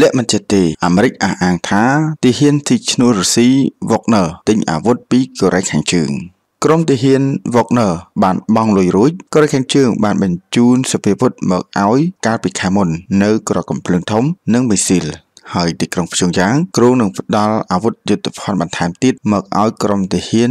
លាក់មិនចិត្តទេអាមេរិកអះអាងថាទីហ៊ានទីឈ្នួលរុស្ស៊ី Wagner ទិញអាវុធពីកូរ៉េខាងជើង ក្រុមទាហាន Wagner បានបង់លុយរួចក៏រខាងជើងបានបញ្ជូនសភាពុតមកឲ្យកាលពីខែមុននៅក្រកំភ្លើងធំនិងមីស៊ីលហើយទីក្រុងភ្ជុងយ៉ាងគ្រូនឹងផ្ដល់អាវុធយុទ្ធភណ្ឌបន្ថែមទៀតមកឲ្យក្រុមទាហាន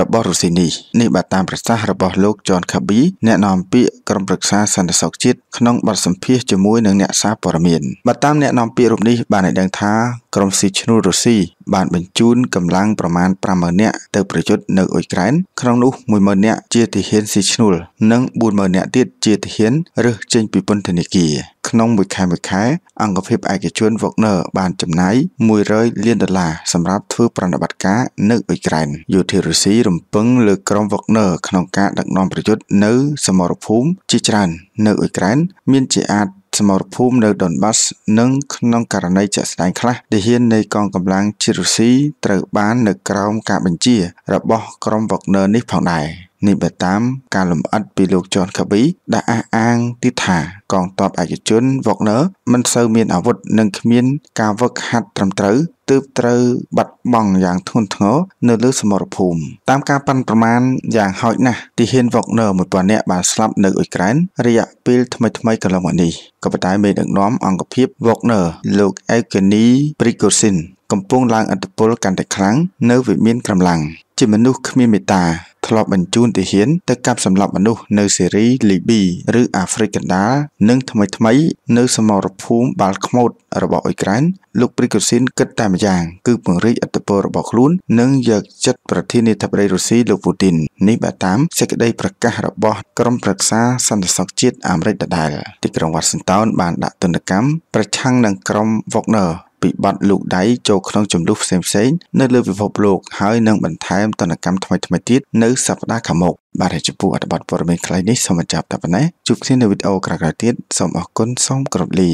របស់រុស្ស៊ីនេះនេះបាទតាមប្រសាសន៍របស់លោក John Kirby អ្នកនាំពាក្យក្រុមប្រឹក្សាសន្តិសុខជាតិក្នុងបទសម្ភាសន៍ជាមួយនឹងអ្នកសារព័ត៌មានបាទតាមអ្នកនាំពាក្យរូបនេះបានឲ្យដឹងថាក្រុមស៊ីឈ្នួលរុស្ស៊ីបានបញ្ជូនកម្លាំងប្រមាណ50000នាក់ទៅប្រយុទ្ធនៅអ៊ុយក្រែនក្នុងនោះ10000នាក់ជាទាហានស៊ីឈ្នួលនិង40000នាក់ទៀតជាទាហានរើសចេញពីពន្ធនាគារក្នុងមួយខែមួយខែ អង្គភាពឯកជន Wagner បានចំណាយ100លានដុល្លារសម្រាប់ធ្វើប្រតិបត្តិការនៅអ៊ុយក្រែនយោធារុស្ស៊ីរំពឹងលើក្រុមវឹកណឺក្នុងការដឹកនាំប្រយុទ្ធនៅសមរភូមិជាច្រើននៅអ៊ុយក្រែនមានជាអាចសមរភូមិនៅដុនបាសនិងក្នុងករណីជាក់ស្ដែងខ្លះទាហាននៃកងកម្លាំងជារុស្ស៊ីត្រូវបាននៅក្រោមការបញ្ជារបស់ក្រុមវឹកណឺនេះផងដែរ។នេះបើតាមការលំអិតពីលោកចនកាប៊ីដែលអះអាងទៀតថាកងទ័ពឯកជន Wagner មិនសូវមានអាវុធនិងគ្មានការវឹកហាត់ត្រឹមត្រូវទើបត្រូវបាត់បង់យ៉ាងធ្ងន់ធ្ងរនៅលើសមរភូមិតាមការប៉ាន់ប្រមាណយ៉ាងហោចណាស់ទីហ៊ាន Wagner 1000នាក់បានស្លាប់នៅអ៊ុយក្រែនរយៈពេលថ្មីៗកន្លងមកនេះក៏ប៉ុន្តែមេដឹកនាំអង្គភាព Wagner លោក Evgeny Prigozhin កំពុងឡើងឥទ្ធិពលកាន់តែខ្លាំងនៅវិមានក្រំឡាំងជាមនុស្សគ្មានមេត្តាធ្លាប់បញ្ជូនទាហានទៅកាប់សម្លាប់មនុស្សនៅសេរីលីប៊ីឬអាហ្វ្រិកកណ្ដាលនិងថ្មីថ្មី នៅសមរភូមិបាល់ខ្មោតរបស់អ៊ុយក្រែនលោកព្រីកូស៊ីនគិតតែម្យ៉ាងគឺពង្រីកអធិបតេយ្យរបស់ខ្លួននិងយកចិត្តប្រធានាធិបតីរុស្ស៊ីលោកពូទីននេះបើតាមសេចក្តីប្រកាសរបស់ក្រុមប្រឹក្សាសន្តិសុខជាតិអាមេរិកដដែលទីក្រុងវ៉ាស៊ីនតោន បានដាក់ទណ្ឌកម្មប្រឆាំងនឹងក្រុម Wagner ពីបទលោកដៃចូលក្នុងចំនួនផ្សេងៗនៅលើពិភពលោកហើយនឹងបន្ថែមតនកម្មថ្មីៗទៀតនៅសប្តាហ៍ខាងមុខបាទចំពោះអត្ថបទព័ត៌មានខ្លីនេះសូមបញ្ចប់តែប៉ុណ្ណេះជួបគ្នានៅវីដេអូក្រោយៗទៀតសូមអរគុណសូមគោរពលា